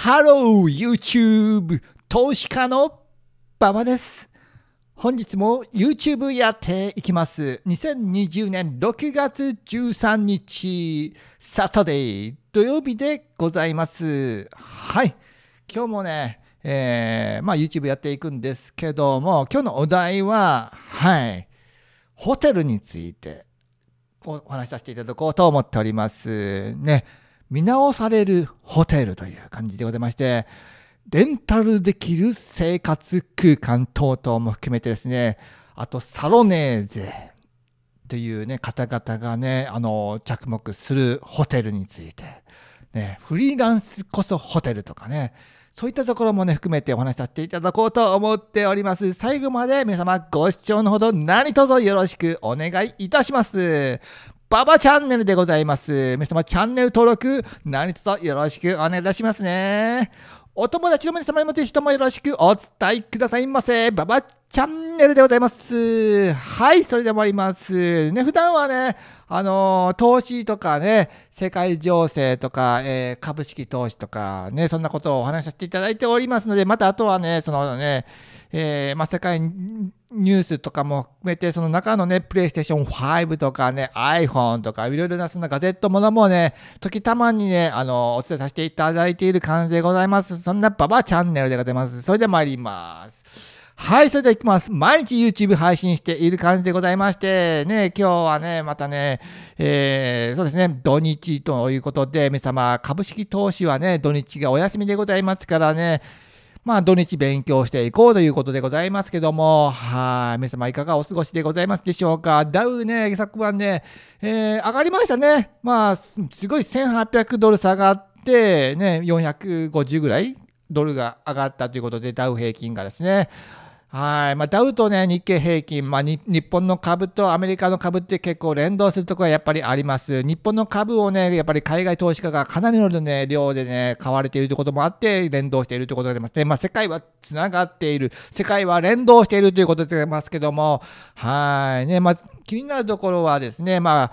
ハロー YouTube 投資家の馬場です。本日も YouTube やっていきます。2020年6月13日、サタデー、土曜日でございます。はい。今日もね、えー、まあ YouTube やっていくんですけども、今日のお題は、はい、ホテルについてお話しさせていただこうと思っております。ね。見直されるホテルという感じでございまして、レンタルできる生活空間等々も含めてですね、あとサロネーゼというね、方々がね、あの、着目するホテルについて、ね、フリーランスこそホテルとかね、そういったところもね、含めてお話しさせていただこうと思っております。最後まで皆様ご視聴のほど何卒よろしくお願いいたします。ババチャンネルでございます。皆様チャンネル登録何卒よろしくお願いいたしますね。お友達の皆様にもぜひともよろしくお伝えくださいませ。ババチャンネルでございます。はい、それで終わります。ね、普段はね、あの、投資とかね、世界情勢とか、えー、株式投資とかね、そんなことをお話しさせていただいておりますので、またあとはね、そのね、えー、まあ、世界ニュースとかも含めて、その中のね、プレイステーション5とかね、iPhone とか、いろいろなそのガジェットものもね、時たまにね、あの、お伝えさせていただいている感じでございます。そんなババチャンネルでございます。それで参ります。はい、それではいきます。毎日 YouTube 配信している感じでございまして、ね、今日はね、またね、えー、そうですね、土日ということで、皆様、株式投資はね、土日がお休みでございますからね、まあ土日勉強していこうということでございますけども、はい、皆様いかがお過ごしでございますでしょうか。ダウね、昨晩ね、えー、上がりましたね。まあ、すごい1800ドル下がって、ね、450ぐらいドルが上がったということで、ダウ平均がですね。はいまあ、ダウと、ね、日経平均、まあ、日本の株とアメリカの株って結構連動するところはやっぱりあります。日本の株を、ね、やっぱり海外投資家がかなりの、ね、量で、ね、買われているということもあって連動しているということがますね。まあ、世界はつながっている、世界は連動しているということでありますけども、はいねまあ、気になるところはですね、まあ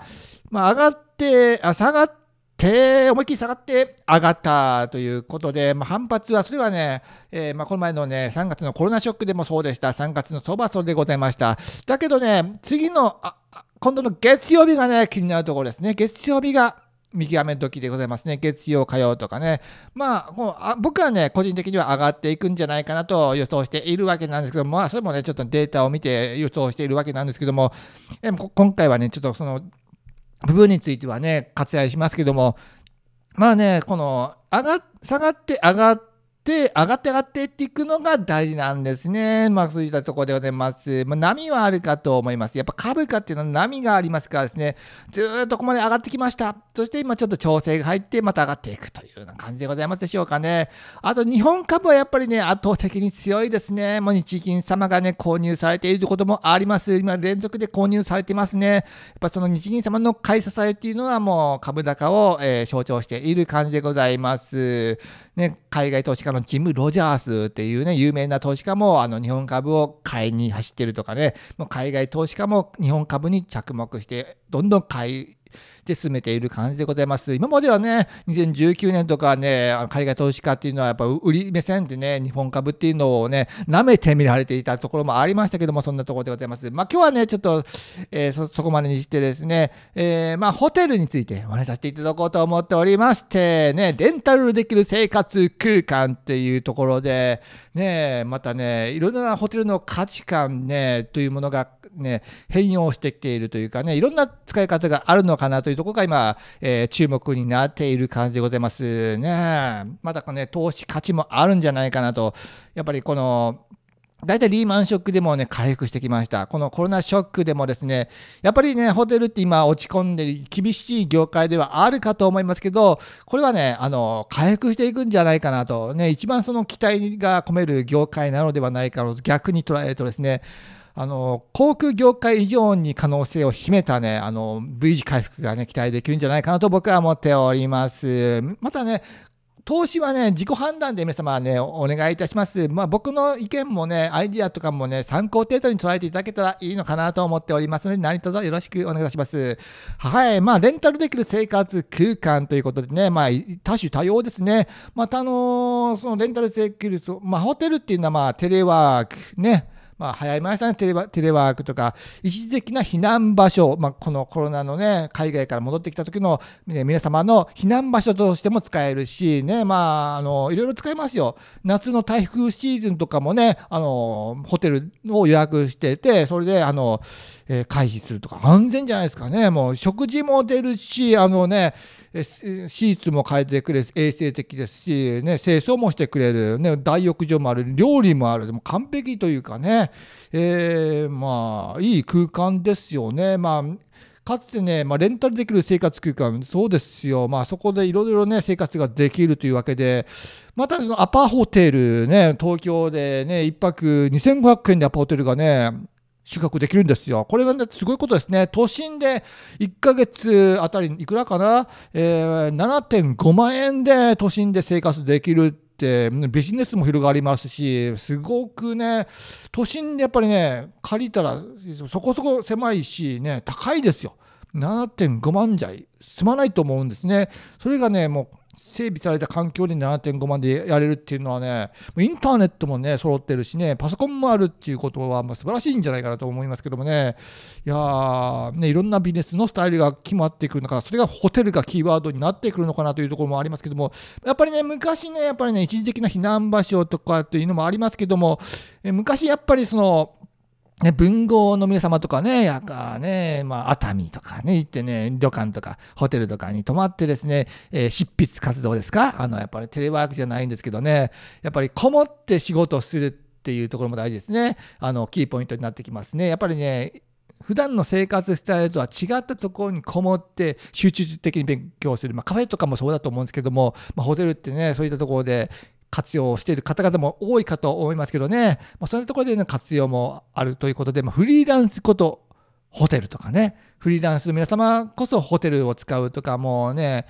まあ、上がってあ下がってて、思いっきり下がって上がったということで、まあ、反発は、それはね、えー、まあこの前のね、3月のコロナショックでもそうでした、3月の相場それでございました。だけどね、次の、あ今度の月曜日がね、気になるところですね。月曜日が見極め時でございますね。月曜、火曜とかね。まあ、もうあ僕はね、個人的には上がっていくんじゃないかなと予想しているわけなんですけども、まあ、それもね、ちょっとデータを見て予想しているわけなんですけども、え今回はね、ちょっとその、部分についてはね、割愛しますけども、まあね、この上が下がって上がって、上がって上がってっていくのが大事なんですね。まあ、そういったところでございます。まあ、波はあるかと思います。やっぱ株価っていうのは波がありますからですね、ずっとここまで上がってきました。そして今ちょっと調整が入って、また上がっていくというような感じでございますでしょうかね。あと、日本株はやっぱりね、圧倒的に強いですね。もう日銀様がね、購入されているということもあります。今、連続で購入されてますね。やっぱその日銀様の買い支えっていうのはもう株高を、えー、象徴している感じでございます。ね、海外投資家のジム・ロジャースっていうね、有名な投資家もあの日本株を買いに走ってるとかね、もう海外投資家も日本株に着目して、どんどん買い、で進めている感じでございます。今まではね、2019年とかね、海外投資家っていうのはやっぱ売り目線でね、日本株っていうのをね、舐めて見られていたところもありましたけども、そんなところでございます。まあ今日はね、ちょっと、えー、そ、そこまでにしてですね、えー、まあホテルについてお話しさせていただこうと思っておりまして、ね、レンタルできる生活空間っていうところで、ね、またね、いろんなホテルの価値観ね、というものがね、変容してきているというかね、いろんな使い方があるのかなといういうところが今、えー、注目になっている感じでございますね。まだこのね、投資価値もあるんじゃないかなと、やっぱりこの、大体リーマンショックでもね、回復してきました。このコロナショックでもですね、やっぱりね、ホテルって今落ち込んで厳しい業界ではあるかと思いますけど、これはね、あの、回復していくんじゃないかなと、ね、一番その期待が込める業界なのではないかと、逆に捉えるとですね、あの航空業界以上に可能性を秘めた、ね、あの V 字回復が、ね、期待できるんじゃないかなと僕は思っております。またね投資はね、自己判断で皆様はね、お願いいたします。まあ、僕の意見もね、アイディアとかもね、参考程度に捉えていただけたらいいのかなと思っておりますので、何卒よろしくお願いいたします。はい。まあ、レンタルできる生活空間ということでね、まあ、多種多様ですね。また、あのー、そのレンタルできる、まあ、ホテルっていうのは、まあ、テレワーク、ね、まあ、流行りましたねテレワークとか一時的な避難場所、まあ、このコロナのね海外から戻ってきた時の、ね、皆様の避難場所としても使えるしねまああのいろいろ使えますよ夏の台風シーズンとかもねあのホテルを予約しててそれであの、えー、回避するとか安全じゃないですかねもう食事も出るしあのね手術も変えてくれる衛生的ですし、ね、清掃もしてくれる、ね、大浴場もある料理もあるでも完璧というかね、えー、まあいい空間ですよね。まあかつてね、まあ、レンタルできる生活空間、そうですよ。まあ、そこでいろいろね、生活ができるというわけで、またそのアパホテルね、東京でね、1泊2500円でアパホテルがね、宿泊できるんですよ。これがすごいことですね。都心で1ヶ月あたりいくらかな、えー、7.5万円で都心で生活できるって、ビジネスも広がりますし、すごくね、都心でやっぱりね、借りたらそこそこ狭いしね、高いですよ。7.5万台済まないと思うんですね。それがね、もう整備された環境で7.5万でやれるっていうのはね、インターネットもね、揃ってるしね、パソコンもあるっていうことは、まあ、素晴らしいんじゃないかなと思いますけどもね、いやー、ね、いろんなビジネスのスタイルが決まってくるのかな、それがホテルがキーワードになってくるのかなというところもありますけども、やっぱりね、昔ね、やっぱりね、一時的な避難場所とかっていうのもありますけども、え昔やっぱりその、ね、文豪の皆様とかね、やかね、まあ、熱海とかね、行ってね、旅館とかホテルとかに泊まってですね、えー、執筆活動ですかあの、やっぱりテレワークじゃないんですけどね、やっぱりこもって仕事をするっていうところも大事ですね。あの、キーポイントになってきますね。やっぱりね、普段の生活スタイルとは違ったところにこもって集中的に勉強する、まあ、カフェとかもそうだと思うんですけども、まあ、ホテルってねそういったところで活用している方々も多いかと思いますけどね、まあ、そういうところでの活用もあるということで、まあ、フリーランスことホテルとかね、フリーランスの皆様こそホテルを使うとか、もね、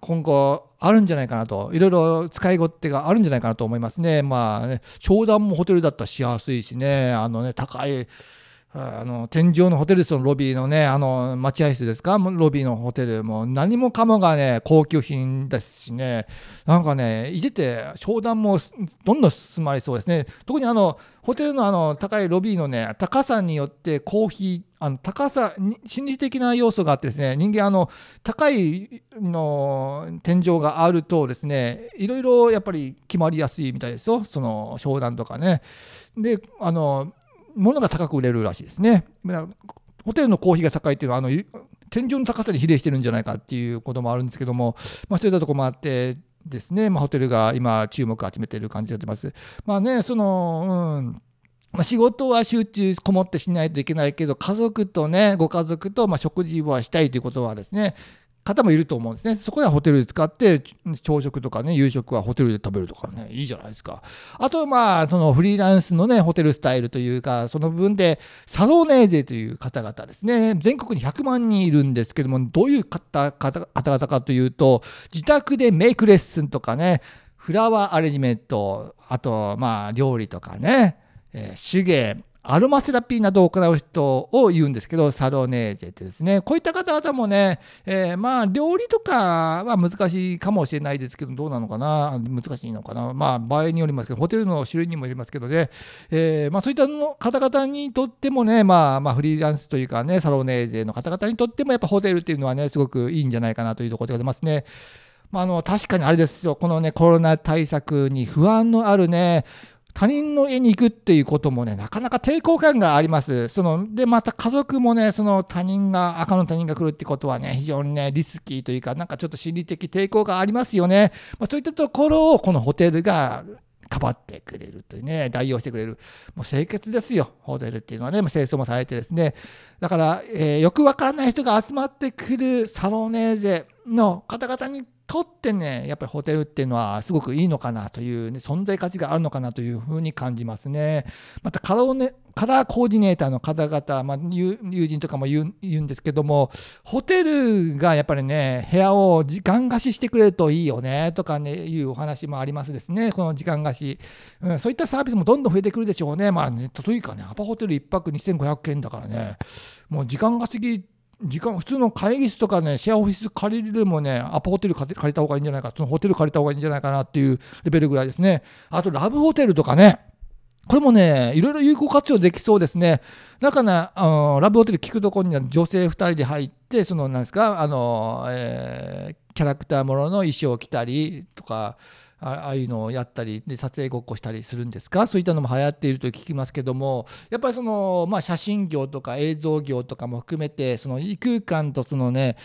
今後あるんじゃないかなと、いろいろ使い勝手があるんじゃないかなと思いますね。まあね、商談もホテルだったらしやすいしね、あのね、高いあの天井のホテルのロビーのね、あの待合室ですか、ロビーのホテル、も何もかもがね、高級品ですしね、なんかね、いてて、商談もどんどん進まれそうですね、特にあのホテルのあの高いロビーのね、高さによって、コーヒー、あの高さ心理的な要素があってですね、人間、あの高いの天井があるとですね、いろいろやっぱり決まりやすいみたいですよ、その商談とかね。であの物が高く売れるらしいですね。ホテルのコーヒーが高いっていうのはあの天井の高さに比例してるんじゃないかっていうこともあるんですけども、まあ、そういったとこもあってですね、まあ、ホテルが今注目を集めている感じが出ます。まあねその、うんま仕事は集中こもってしないといけないけど家族とねご家族とま食事はしたいということはですね方もいると思うんですね。そこではホテルで使って、朝食とかね、夕食はホテルで食べるとかね、いいじゃないですか。あと、まあ、そのフリーランスのね、ホテルスタイルというか、その分で、サロネーゼという方々ですね、全国に100万人いるんですけども、どういう方々かというと、自宅でメイクレッスンとかね、フラワーアレンジメント、あと、まあ、料理とかね、えー、手芸、アロマセラピーなどを行う人を言うんですけど、サロネージェってですね、こういった方々もね、えー、まあ、料理とかは難しいかもしれないですけど、どうなのかな、難しいのかな、まあ、場合によりますけど、ホテルの種類にもよりますけどね、えー、まあ、そういったの方々にとってもね、まあ、まあ、フリーランスというかね、サロネージェの方々にとっても、やっぱホテルっていうのはね、すごくいいんじゃないかなというところでございますね。まあ、あの確かにあれですよ、このね、コロナ対策に不安のあるね、他人の家に行くっていうこともね、なかなか抵抗感があります。その、で、また家族もね、その他人が、赤の他人が来るってことはね、非常にね、リスキーというか、なんかちょっと心理的抵抗がありますよね。まあ、そういったところを、このホテルがかばってくれるというね、代用してくれる。もう清潔ですよ、ホテルっていうのはね、清掃もされてですね。だから、えー、よくわからない人が集まってくるサロネーゼ。の方々にとってねやっぱりホテルっていうのはすごくいいのかなという、ね、存在価値があるのかなというふうに感じますね。またカラね、カラーコーディネーターの方々、まあ、友人とかも言うんですけどもホテルがやっぱりね部屋を時間貸ししてくれるといいよねとかねいうお話もありますですねこの時間貸し、うん、そういったサービスもどんどん増えてくるでしょうねまあというかねアパホテル1泊2500円だからねもう時間稼ぎ時間、普通の会議室とかね、シェアオフィス借りるよもね、アパホテル借りた方がいいんじゃないか、そのホテル借りた方がいいんじゃないかなっていうレベルぐらいですね。あと、ラブホテルとかね。これもね、いろいろ有効活用できそうですね。だから、あのラブホテル聞くところには女性2人で入って、その、なんですか、あの、えーキャラクターものの衣装を着たりとかああいうのをやったりで撮影ごっこしたりするんですかそういったのも流行っていると聞きますけどもやっぱりその、まあ、写真業とか映像業とかも含めてその異空間とそのね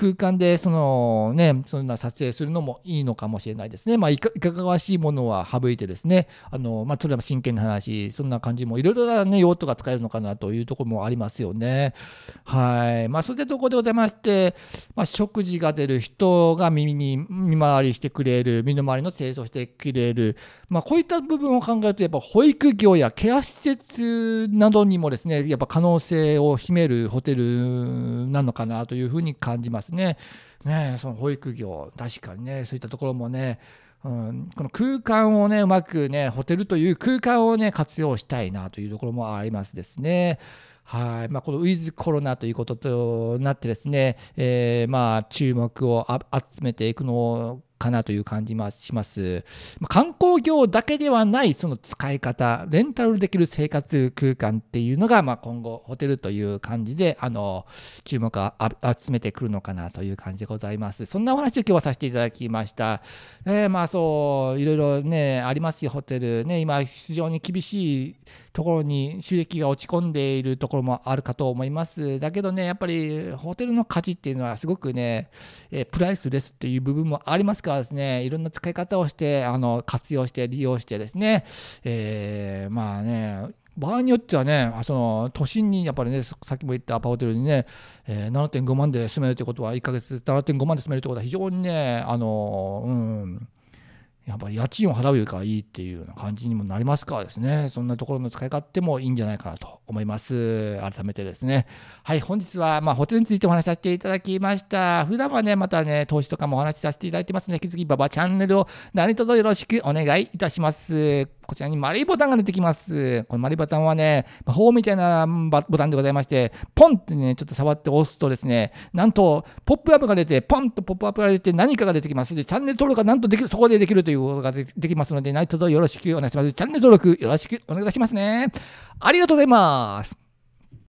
空間でそのねそんな撮影するのもいいのかもしれないですねまあいかがわしいものは省いてですねあのまあ例えば真剣な話そんな感じもいろいろなね用途が使えるのかなというところもありますよねはいまあそうでところでございまして、まあ、食事が出る人が耳に見回りしてくれる身の回りの清掃してくれるまあこういった部分を考えるとやっぱ保育業やケア施設などにもですねやっぱ可能性を秘めるホテルなのかなというふうに感じますですねねその保育業確かにねそういったところもねうん、この空間をねうまくねホテルという空間をね活用したいなというところもありますですね。はいまあ、このウィズコロナということとなってですね、えー、まあ注目を集めていくのかなという感じもします。観光業だけではないその使い方、レンタルできる生活空間っていうのが、まあ、今後ホテルという感じで、あの、注目を集めてくるのかなという感じでございます。そんなお話を今日はさせていただきました。えー、まあそう、いろいろね、ありますよ、ホテル。ね、今非常に厳しいところに収益が落ち込んでいるところもあるかと思います。だけどね、やっぱりホテルの価値っていうのはすごくね、えプライスレスっていう部分もありますからですね、いろんな使い方をして、あの活用して、利用してですね、えー、まあね、場合によってはね、その都心にやっぱりね、さっきも言ったアパホテルにね、え7.5万で住めるということは、1ヶ月で7.5万で住めるということは、非常にね、あの、うん、やっぱり家賃を払うよりかはいいっていうような感じにもなりますからですね、そんなところの使い勝手もいいんじゃないかなと思います。改めてですね。はい、本日は、まホテルについてお話しさせていただきました。普段はね、またね、投資とかもお話しさせていただいてますので、引き続き、ババチャンネルを何卒よろしくお願いいたします。こちらに丸いボタンが出てきます。この丸いボタンはね、魔法みたいなボタンでございまして、ポンってね、ちょっと触って押すとですね、なんと、ポップアップが出て、ポンとポップアップが出て、何かが出てきます。で、チャンネル登録がなんとできる、そこでできるということができますので、何卒よろしくお願いします。チャンネル登録よろしくお願いしますね。ありがとうございます。